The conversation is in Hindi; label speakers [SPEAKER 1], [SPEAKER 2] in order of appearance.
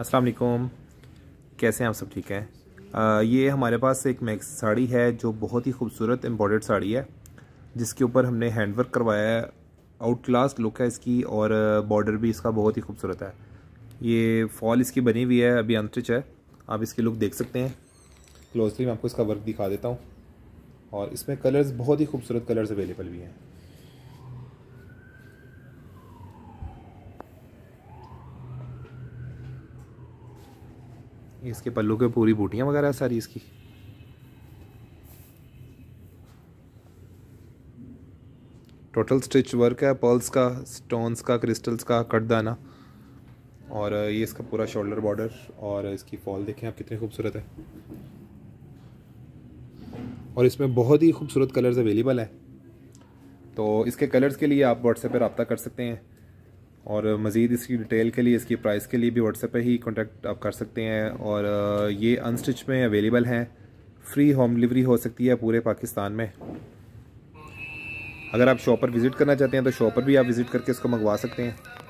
[SPEAKER 1] अस्सलाम वालेकुम कैसे हैं आप सब ठीक हैं ये हमारे पास एक मैक्स साड़ी है जो बहुत ही खूबसूरत एम्ब्रॉयड साड़ी है जिसके ऊपर हमने हैंडवर्क करवाया है आउट क्लास लुक है इसकी और बॉर्डर भी इसका बहुत ही खूबसूरत है ये फॉल इसकी बनी हुई है अभी अंतरिच है आप इसकी लुक देख सकते हैं क्लोजली मैं आपको इसका वर्क दिखा देता हूँ और इसमें कलर्स बहुत ही खूबसूरत कलर्स अवेलेबल भी हैं इसके पल्लू के पूरी बूटियाँ वगैरह है सारी इसकी टोटल स्टिच वर्क है पर्ल्स का स्टोन्स का क्रिस्टल्स का कट दाना और ये इसका पूरा शोल्डर बॉर्डर और इसकी फॉल देखें आप कितनी खूबसूरत है और इसमें बहुत ही खूबसूरत कलर्स अवेलेबल है तो इसके कलर्स के लिए आप व्हाट्सएप पर रबता कर सकते हैं और मज़ीद इसकी डिटेल के लिए इसकी प्राइस के लिए भी व्हाट्सएप पे ही कॉन्टेक्ट आप कर सकते हैं और ये अनस्टिच में अवेलेबल हैं फ्री होम डिलीवरी हो सकती है पूरे पाकिस्तान में अगर आप शॉप पर विज़िट करना चाहते हैं तो शॉप पर भी आप विज़िट करके इसको मंगवा सकते हैं